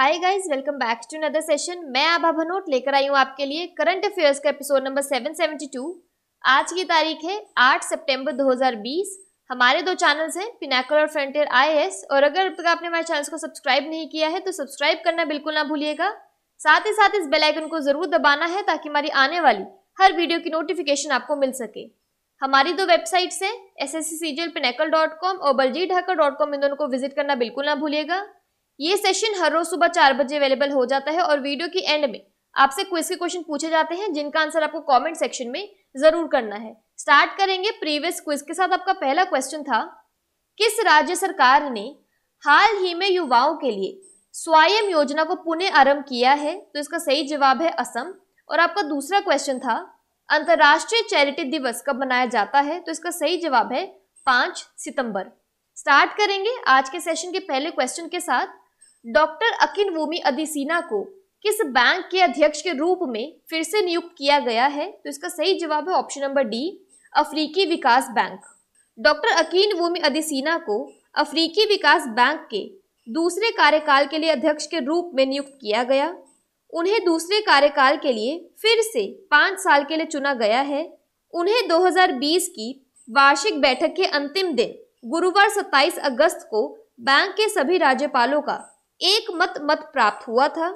hi guys welcome back to another session मैं आभा भनोट लेकर आई हूँ आपके लिए करंट अफेयर्स का एपिसोड नंबर 772 आज की तारीख है 8 सितंबर 2020 हमारे दो चैनल्स हैं पिनाकल और फ्रंटियर आईएएस और अगर अब तक आपने हमारे चैनल्स को सब्सक्राइब नहीं किया है तो सब्सक्राइब करना बिल्कुल ना भूलिएगा साथ ही साथ इस बेलाइकन को ज़रूर दबाना है ताकि हमारी आने वाली हर वीडियो की नोटिफिकेशन आपको मिल सके हमारी दो वेबसाइट्स हैं S S C C G L pinnacle dot com और बलजीत ढाकर डॉट कॉम इन दोनों को विजिट करना बिल्कुल ना भूलिएगा ये सेशन हर रोज सुबह चार बजे अवेलेबल हो जाता है और वीडियो की एंड में आपसे क्विज के क्वेश्चन पूछे जाते हैं जिनका आंसर आपको कमेंट सेक्शन में जरूर करना है स्टार्ट करेंगे प्रीवियस क्विज के साथ आपका पहला क्वेश्चन था किस राज्य सरकार ने हाल ही में युवाओं के लिए स्वायम योजना को पुनः आरंभ किया है तो इसका सही जवाब है असम और आपका दूसरा क्वेश्चन था अंतर्राष्ट्रीय चैरिटी दिवस कब मनाया जाता है तो इसका सही जवाब है पांच सितंबर स्टार्ट करेंगे आज के सेशन के पहले क्वेश्चन के साथ डॉक्टर भूमि अदिसीना को किस बैंक के अध्यक्ष के रूप में फिर से नियुक्त किया गया है तो इसका सही जवाब है ऑप्शन नंबर डी अफ्रीकी विकास bank doctor Akinwumi Adesina को अफ्रीकी विकास बैंक के दूसरे कार्यकाल के लिए अध्यक्ष के रूप में नियुक्त किया गया उन्हें दूसरे कार्यकाल के लिए फिर से पाँच साल के लिए चुना गया है उन्हें 2020 की वार्षिक बैठक के अंतिम दिन गुरुवार 27 अगस्त को बैंक के सभी राज्यपालों का एक मत मत प्राप्त हुआ था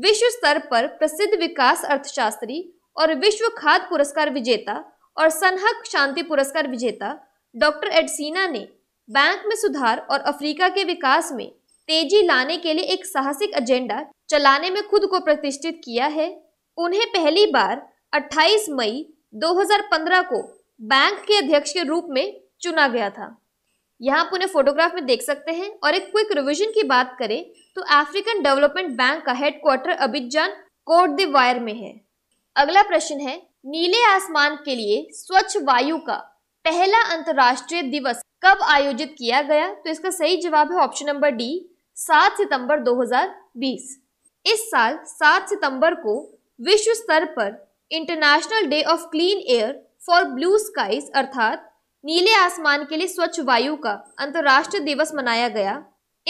विश्व स्तर पर प्रसिद्ध विकास अर्थशास्त्री और विश्व खाद्य पुरस्कार विजेता और सनहक शांति पुरस्कार विजेता डॉक्टर एडसीना ने बैंक में सुधार और अफ्रीका के विकास में तेजी लाने के लिए एक साहसिक एजेंडा चलाने में खुद को प्रतिष्ठित किया है उन्हें पहली बार 28 मई 2015 को बैंक के अध्यक्ष के रूप में चुना गया था यहाँ आप उन्हें फोटोग्राफ में देख सकते हैं और एक क्विक रिविजन की बात करें तो अफ्रीकन डेवलपमेंट बैंक का headquarter Abidjan Cote d'Ivoire में है अगला प्रश्न है नीले आसमान के लिए स्वच्छ वायु का पहला अंतर्राष्ट्रीय दिवस कब आयोजित किया गया तो इसका सही जवाब है ऑप्शन नंबर डी 7 सितंबर 2020 इस साल 7 सितंबर को विश्व स्तर पर International Day of Clean Air for Blue Skies अर्थात नीले आसमान के लिए स्वच्छ वायु का अंतर्राष्ट्रीय दिवस मनाया गया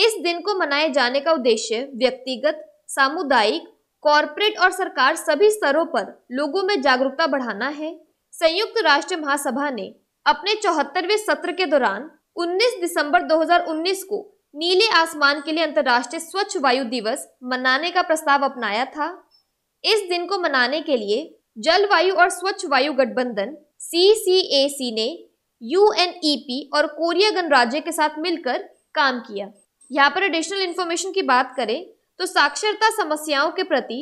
इस दिन को मनाए जाने का उद्देश्य व्यक्तिगत सामुदायिक कॉरपोरेट और सरकार सभी स्तरों पर लोगों में जागरूकता बढ़ाना है संयुक्त राष्ट्र महासभा ने अपने चौहत्तरवे सत्र के दौरान 19 दिसंबर 2019 को नीले आसमान के लिए अंतर्राष्ट्रीय स्वच्छ वायु दिवस मनाने का प्रस्ताव अपनाया था इस दिन को मनाने के लिए जलवायु और स्वच्छ वायु गठबंधन सी ने यू e और कोरिया गणराज्य के साथ मिलकर काम किया यहाँ पर एडिशनल इन्फॉर्मेशन की बात करें तो साक्षरता समस्याओं के प्रति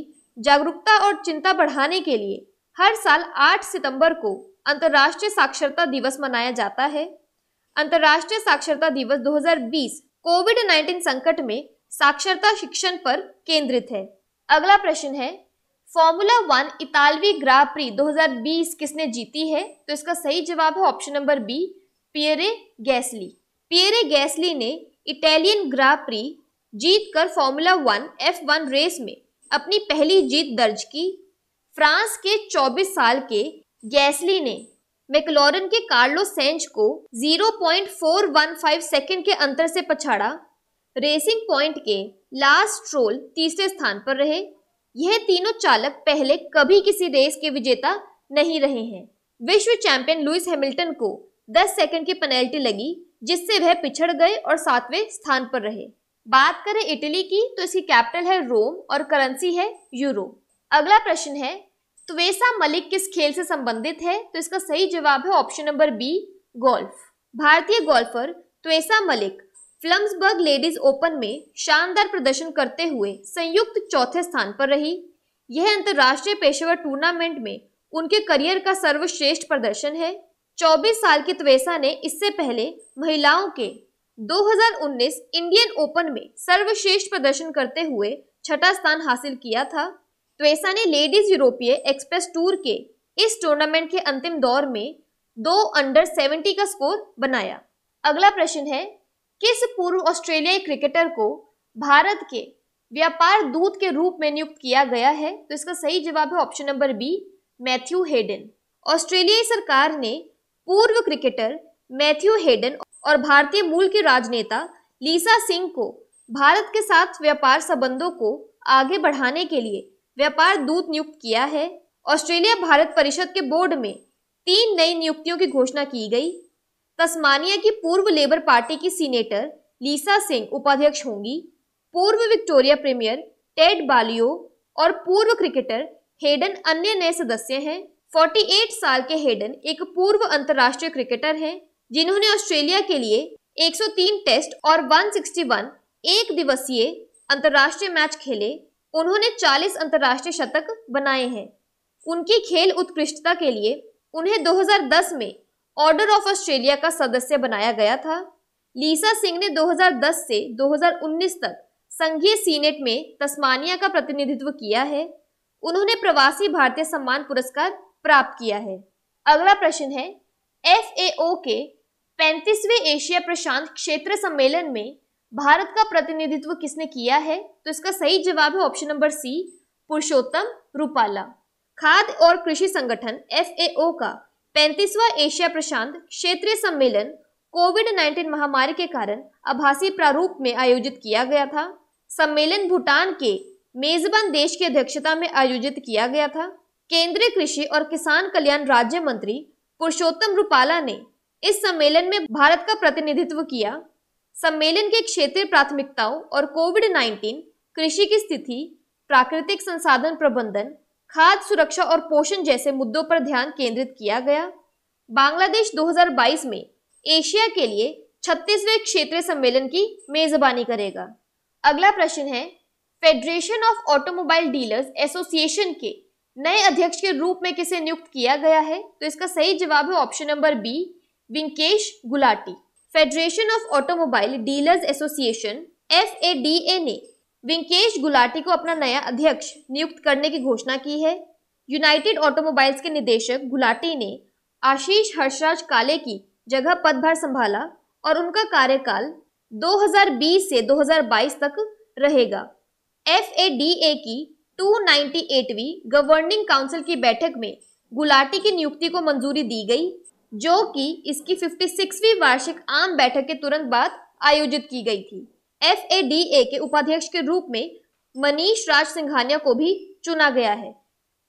जागरूकता और चिंता बढ़ाने के लिए हर साल 8 सितंबर को अंतर्राष्ट्रीय साक्षरता दिवस मनाया जाता है अंतर्राष्ट्रीय साक्षरता दिवस 2020 कोविड 19 संकट में साक्षरता शिक्षण पर केंद्रित है अगला प्रश्न है फॉर्मूला वन इतालवी ग्राप्री 2020 किसने जीती है तो इसका सही जवाब है option number B Pierre Gasly Pierre Gasly ने इटालियन ग्राप्री जीत कर Formula One F One race में अपनी पहली जीत दर्ज की फ्रांस के 24 साल के गैसली ने मेकलोरन के कार्लो सेंच को 0.415 सेकंड के अंतर से पछाड़ा रेसिंग पॉइंट के लास्ट ट्रोल तीसरे स्थान पर रहे यह तीनों चालक पहले कभी किसी रेस के विजेता नहीं रहे हैं विश्व चैंपियन लुइस हैमिल्टन को 10 सेकंड की पेनल्टी लगी जिससे वह पिछड़ गए और सातवें स्थान पर रहे बात करें इटली की तो इसकी कैपिटल है रोम और करेंसी है यूरो अगला प्रश्न है त्वेसा मलिक किस खेल से संबंधित है तो इसका सही जवाब है ऑप्शन नंबर बी गोल्फ भारतीय golfer Tvesa Malik Flumserberg ladies open में शानदार प्रदर्शन करते हुए संयुक्त चौथे स्थान पर रही यह अंतर्राष्ट्रीय पेशेवर टूर्नामेंट में उनके करियर का सर्वश्रेष्ठ प्रदर्शन है 24 साल की त्वेसा ने इससे पहले महिलाओं के 2019 इंडियन ओपन में सर्वश्रेष्ठ प्रदर्शन करते हुए छठा स्थान हासिल किया था त्वेसा ने लेडीज यूरोपीय एक्सप्रेस टूर के इस टूर्नामेंट के अंतिम दौर में दो अंडर सेवेंटी का स्कोर बनाया अगला प्रश्न है किस पूर्व ऑस्ट्रेलियाई क्रिकेटर को भारत के व्यापार दूत के रूप में नियुक्त किया गया है तो इसका सही जवाब है option number B Matthew Hayden ऑस्ट्रेलियाई सरकार ने पूर्व क्रिकेटर मैथ्यू हेडन और भारतीय मूल के राजनेता लीसा सिंह को भारत के साथ व्यापार संबंधों को आगे बढ़ाने के लिए व्यापार दूत नियुक्त किया है ऑस्ट्रेलिया भारत परिषद के बोर्ड में तीन नई नियुक्तियों की घोषणा की गई तस्मानिया की पूर्व लेबर पार्टी की सीनेटर लीसा सिंह उपाध्यक्ष होंगी पूर्व विक्टोरिया प्रीमियर टेड बालियो और पूर्व क्रिकेटर हेडन अन्य नए सदस्य हैं 48 साल के हेडन एक पूर्व अंतर्राष्ट्रीय क्रिकेटर हैं जिन्होंने ऑस्ट्रेलिया के लिए 103 टेस्ट और 161 एक दिवसीय अंतर्राष्ट्रीय मैच खेले उन्होंने 40 अंतर्राष्ट्रीय शतक बनाए हैं उनकी खेल उत्कृष्टता के लिए उन्हें 2010 में ऑर्डर ऑफ ऑस्ट्रेलिया का सदस्य बनाया गया था लीसा सिंह ने 2010 से 2019 तक संघीय सीनेट में तस्मानिया का प्रतिनिधित्व किया है उन्होंने प्रवासी भारतीय सम्मान पुरस्कार प्राप्त किया है अगला प्रश्न है एफ के पैंतीसवे एशिया प्रशांत क्षेत्र सम्मेलन में भारत का प्रतिनिधित्व किसने किया है तो इसका सही जवाब है option number C Purushottam Rupala खाद्य और कृषि संगठन एफ का पैंतीसवा एशिया प्रशांत क्षेत्रीय सम्मेलन कोविड 19 महामारी के कारण आभासी प्रारूप में आयोजित किया गया था सम्मेलन भूटान के मेजबान देश की अध्यक्षता में आयोजित किया गया था केंद्रीय कृषि और किसान कल्याण राज्य मंत्री पुरुषोत्तम रूपाला ने इस सम्मेलन में भारत का प्रतिनिधित्व किया सम्मेलन के क्षेत्रीय प्राथमिकताओं और कोविड 19 कृषि की स्थिति प्राकृतिक संसाधन प्रबंधन खाद्य सुरक्षा और पोषण जैसे मुद्दों पर ध्यान केंद्रित किया गया बांग्लादेश 2022 में एशिया के लिए छत्तीसवें क्षेत्रीय सम्मेलन की मेजबानी करेगा अगला प्रश्न है Federation of Automobile Dealers Association के नए अध्यक्ष के रूप में किसे नियुक्त किया गया है तो इसका सही जवाब है option number B Vinkesh Gulati Federation of Automobile Dealers Association F ने वेंकेश गुलाटी को अपना नया अध्यक्ष नियुक्त करने की घोषणा की है यूनाइटेड ऑटोमोबाइल्स के निदेशक गुलाटी ने आशीष हर्षराज काले की जगह पदभार संभाला और उनका कार्यकाल 2020 से 2022 तक रहेगा एफ की 298वीं गवर्निंग काउंसिल की बैठक में गुलाटी की नियुक्ति को मंजूरी दी गई जो कि इसकी 56वीं वार्षिक आम बैठक के तुरंत बाद आयोजित की गई थी एफ के उपाध्यक्ष के रूप में मनीष राज सिंघानिया को भी चुना गया है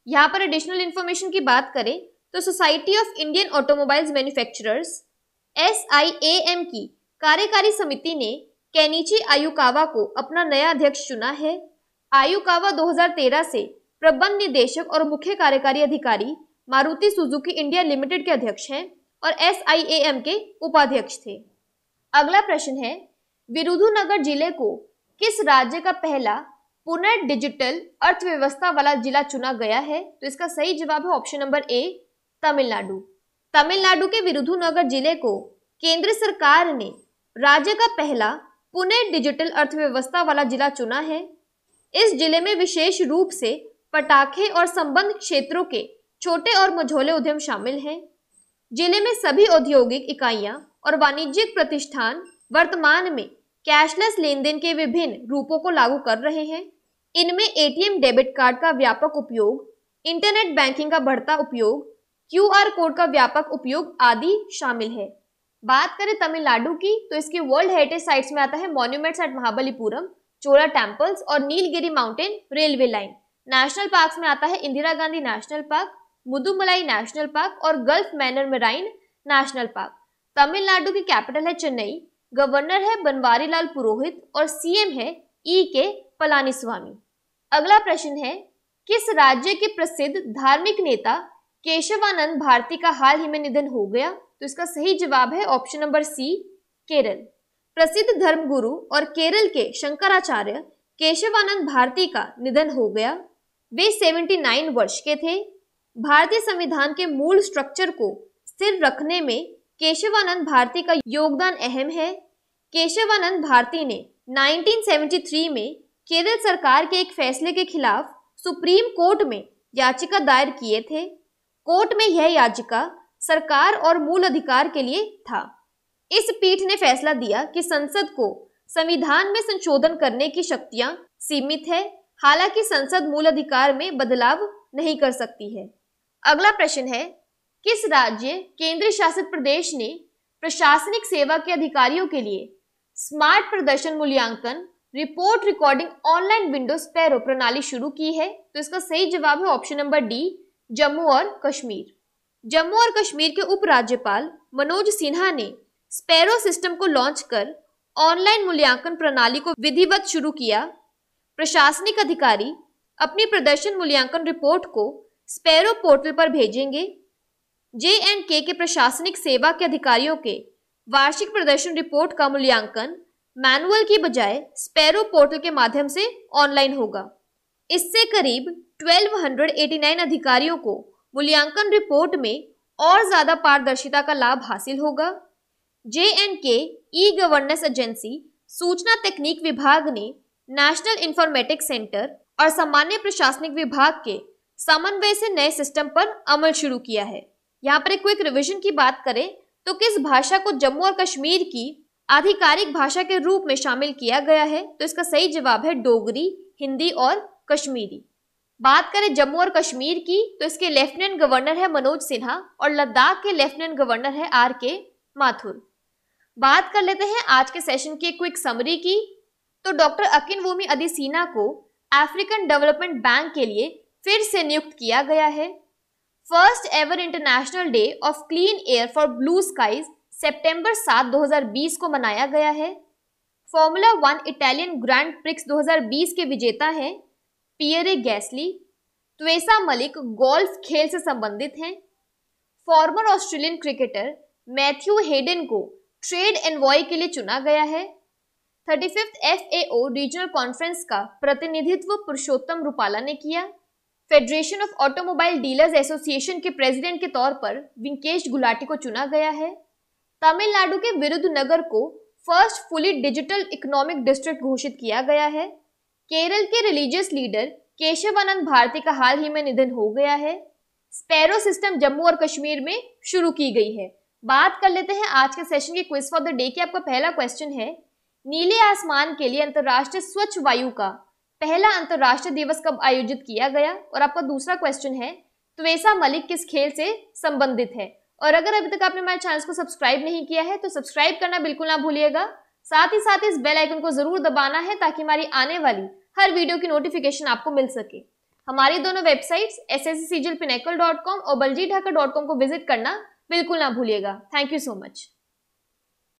यहाँ पर एडिशनल इंफॉर्मेशन की बात करें तो Society of Indian Automobiles Manufacturers S की कार्यकारी समिति ने कैनिची आयुकावा को अपना नया अध्यक्ष चुना है आयुकावा 2013 से प्रबंध निदेशक और मुख्य कार्यकारी अधिकारी मारुति सुजुकी इंडिया लिमिटेड के अध्यक्ष हैं और एस के उपाध्यक्ष थे अगला प्रश्न है विरुधुनगर जिले को किस राज्य का पहला पुनः डिजिटल अर्थव्यवस्था वाला जिला चुना गया है तो इसका सही जवाब है option number A Tamil Nadu Tamil Nadu के विरुधुनगर जिले को केंद्र सरकार ने राज्य का पहला पुणे डिजिटल अर्थव्यवस्था वाला जिला चुना है इस जिले में विशेष रूप से पटाखे और संबंध क्षेत्रों के छोटे और मझोले उद्यम शामिल हैं जिले में सभी औद्योगिक इकाइयां और वाणिज्यिक प्रतिष्ठान वर्तमान में कैशलेस लेन देन के विभिन्न रूपों को लागू कर रहे हैं इनमें एटीएम डेबिट कार्ड का व्यापक उपयोग इंटरनेट बैंकिंग का बढ़ता उपयोग क्यूआर कोड का व्यापक उपयोग आदि शामिल है बात करें तमिलनाडु की तो इसके वर्ल्ड हेरिटेज साइट्स में आता है monuments at Mahabalipuram Chola temples और Nilgiri Mountain Railway line National Park में आता है Indira Gandhi National Park Mudumalai National Park और Gulf Mannar Marine National Park Tamil Nadu की कैपिटल है चेन्नई गवर्नर है बनवारी लाल पुरोहित और सीएम है ई के पलानी स्वामी अगला प्रश्न है किस राज्य के प्रसिद्ध धार्मिक नेता केशवानंद भारती का हाल ही में निधन हो गया तो इसका सही जवाब है ऑप्शन नंबर सी केरल प्रसिद्ध धर्मगुरु और केरल के शंकराचार्य केशवानंद भारती का निधन हो गया वे 79 वर्ष के थे भारतीय संविधान के मूल स्ट्रक्चर को स्थिर रखने में केशवानंद भारती का योगदान अहम है केशवानंद भारती ने 1973 में केरल सरकार के एक फैसले के खिलाफ सुप्रीम कोर्ट में याचिका दायर किए थे कोर्ट में यह याचिका सरकार और मूल अधिकार के लिए था इस पीठ ने फैसला दिया कि संसद को संविधान में संशोधन करने की शक्तियां सीमित है हालांकि संसद मूल अधिकार में बदलाव नहीं कर सकती है अगला प्रश्न है किस राज्य केंद्र शासित प्रदेश ने प्रशासनिक सेवा के अधिकारियों के लिए स्मार्ट प्रदर्शन मूल्यांकन report recording online window SPARROW प्रणाली शुरू की है तो इसका सही जवाब है ऑप्शन नंबर डी जम्मू और कश्मीर जम्मू और कश्मीर के उपराज्यपाल मनोज सिन्हा ने स्पैरो सिस्टम को लॉन्च कर ऑनलाइन मूल्यांकन प्रणाली को विधिवत शुरू किया प्रशासनिक अधिकारी अपनी प्रदर्शन मूल्यांकन रिपोर्ट को स्पैरो पोर्टल पर भेजेंगे जे एंड के के प्रशासनिक सेवा के अधिकारियों के वार्षिक प्रदर्शन रिपोर्ट का मूल्यांकन मैनुअल की बजाय स्पैरो पोर्टल के माध्यम से ऑनलाइन होगा इससे करीब 1289 अधिकारियों को मूल्यांकन रिपोर्ट में और ज़्यादा पारदर्शिता का लाभ हासिल होगा जे एंड के ई गवर्नेंस एजेंसी सूचना तकनीक विभाग ने नेशनल इंफॉर्मेटिक्स सेंटर और सामान्य प्रशासनिक विभाग के समन्वय से नए सिस्टम पर अमल शुरू किया है यहाँ पर क्विक रिविजन की बात करें तो किस भाषा को जम्मू और कश्मीर की आधिकारिक भाषा के रूप में शामिल किया गया है तो इसका सही जवाब है डोगरी हिंदी और कश्मीरी बात करें जम्मू और कश्मीर की तो इसके लेफ्टिनेंट गवर्नर है मनोज सिन्हा और लद्दाख के लेफ्टिनेंट गवर्नर है आर के माथुर बात कर लेते हैं आज के सेशन की क्विक समरी की तो डॉक्टर अकिन वोमी अदिसीना को अफ्रीकन डेवलपमेंट बैंक के लिए फिर से नियुक्त किया गया है first ever International Day of Clean Air for Blue Skies सितंबर 7 2020 को मनाया गया है Formula One Italian Grand Prix 2020 के विजेता हैं Pierre Gasly Tvesa Malik golf खेल से संबंधित हैं former Australian cricketer Matthew Hayden को ट्रेड एनवॉय के लिए चुना गया है thirty fifth F regional conference का प्रतिनिधित्व पुरुषोत्तम रूपाला ने किया Federation of Automobile Dealers Association के प्रेसिडेंट के तौर पर विंकेश गुलाटी को चुना गया है तमिलनाडु के विरुद्ध नगर को first fully digital economic district घोषित किया गया है केरल के रिलीजियस लीडर केशवानंद भारती का हाल ही में निधन हो गया है स्पैरो सिस्टम जम्मू और कश्मीर में शुरू की गई है बात कर लेते हैं आज के सेशन के क्विज फॉर द डे के आपका पहला क्वेश्चन है नीले आसमान के लिए अंतर्राष्ट्रीय स्वच्छ वायु का पहला अंतर्राष्ट्रीय दिवस कब आयोजित किया गया और आपका दूसरा क्वेश्चन है त्वेसा मलिक किस खेल से संबंधित है और अगर अभी तक आपने हमारे चैनल को सब्सक्राइब नहीं किया है तो सब्सक्राइब करना बिल्कुल ना भूलिएगा साथ ही साथ इस बेल आइकन को जरूर दबाना है ताकि हमारी आने वाली हर वीडियो की नोटिफिकेशन आपको मिल सके हमारी दोनों वेबसाइट्स एस एस सीजल और बलजी ढाका को विजिट करना बिल्कुल ना भूलिएगा थैंक यू सो मच